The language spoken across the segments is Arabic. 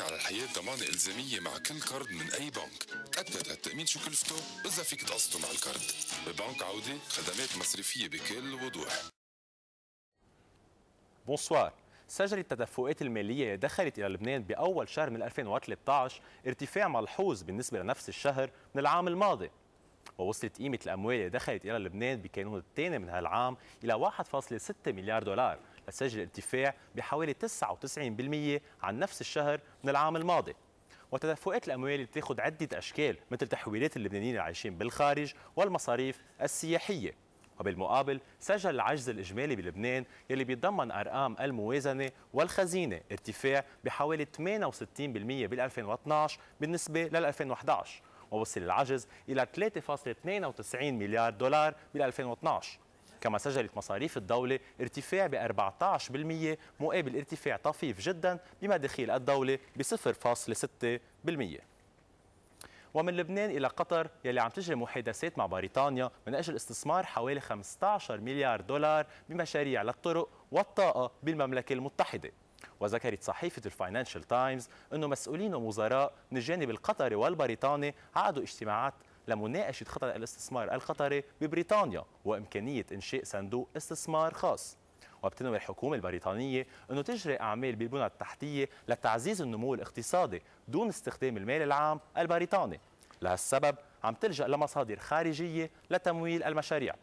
التأمين على الحياة ضمانة إلزامية مع كل كارد من أي بنك تأكد هالتأمين شو كلفته إذا فيك تقسطه مع الكارد ببنك عودة خدمات مصرفية بكل وضوح بونسوار سجلت التدفقات المالية دخلت إلى لبنان بأول شهر من 2013 ارتفاع ملحوظ بالنسبة لنفس الشهر من العام الماضي ووصلت قيمة الأموال اللي دخلت إلى لبنان بكانون الثاني من هالعام إلى 1.6 مليار دولار سجل ارتفاع بحوالي 99% عن نفس الشهر من العام الماضي وتدفقات الأموال بتاخذ عدة أشكال مثل تحويلات اللبنانيين العايشين بالخارج والمصاريف السياحية وبالمقابل سجل العجز الإجمالي بلبنان يلي بيتضمن أرقام الموازنة والخزينة ارتفاع بحوالي 68% بال 2012 بالنسبة لل 2011 ووصل العجز إلى 3.92 مليار دولار بال 2012 كما سجلت مصاريف الدولة ارتفاع ب 14% مقابل ارتفاع طفيف جدا بمداخيل الدولة ب 0.6%. ومن لبنان إلى قطر يلي عم تجري محادثات مع بريطانيا من أجل استثمار حوالي 15 مليار دولار بمشاريع للطرق والطاقة بالمملكة المتحدة وذكرت صحيفة الفاينانشال تايمز أنه مسؤولين ومزراء من الجانب القطري والبريطاني عقدوا اجتماعات لمناقشة خطر الاستثمار القطري ببريطانيا وإمكانية إنشاء صندوق استثمار خاص وبتنوي الحكومة البريطانية أنه تجري أعمال بالبنى التحتية لتعزيز النمو الاقتصادي دون استخدام المال العام البريطاني لهالسبب عم تلجأ لمصادر خارجية لتمويل المشاريع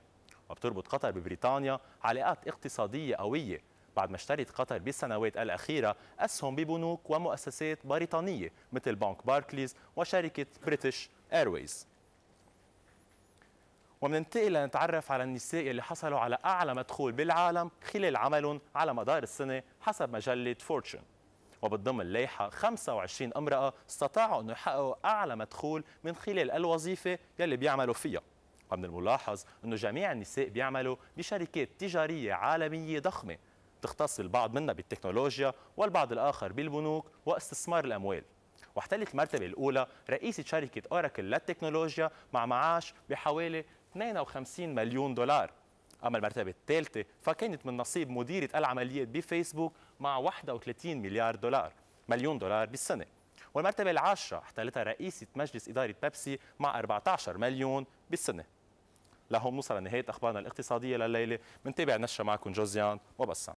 وبتربط قطر ببريطانيا علاقات اقتصادية قوية بعد ما اشترت قطر بالسنوات الأخيرة أسهم ببنوك ومؤسسات بريطانية مثل بنك باركليز وشركة بريتش ايرويز وبننتقل لنتعرف على النساء اللي حصلوا على أعلى مدخول بالعالم خلال عملهم على مدار السنة حسب مجلة فورتشن وبتضم اللائحة 25 امرأة استطاعوا أن يحققوا أعلى مدخول من خلال الوظيفة يلي بيعملوا فيها ومن الملاحظ أن جميع النساء بيعملوا بشركات تجارية عالمية ضخمة تختص البعض منها بالتكنولوجيا والبعض الآخر بالبنوك واستثمار الأموال واحتلت المرتبة الأولى رئيسة شركة أوراكل للتكنولوجيا مع معاش بحوالي 52 مليون دولار أما المرتبة الثالثة فكانت من نصيب مديرة العمليات بفيسبوك مع 31 مليار دولار مليون دولار بالسنة والمرتبة العاشرة احتلتها رئيسة مجلس إدارة بيبسي مع 14 مليون بالسنة لهم نوصل لنهاية أخبارنا الاقتصادية لليلة منتابع نشرة معكم جوزيان وبسام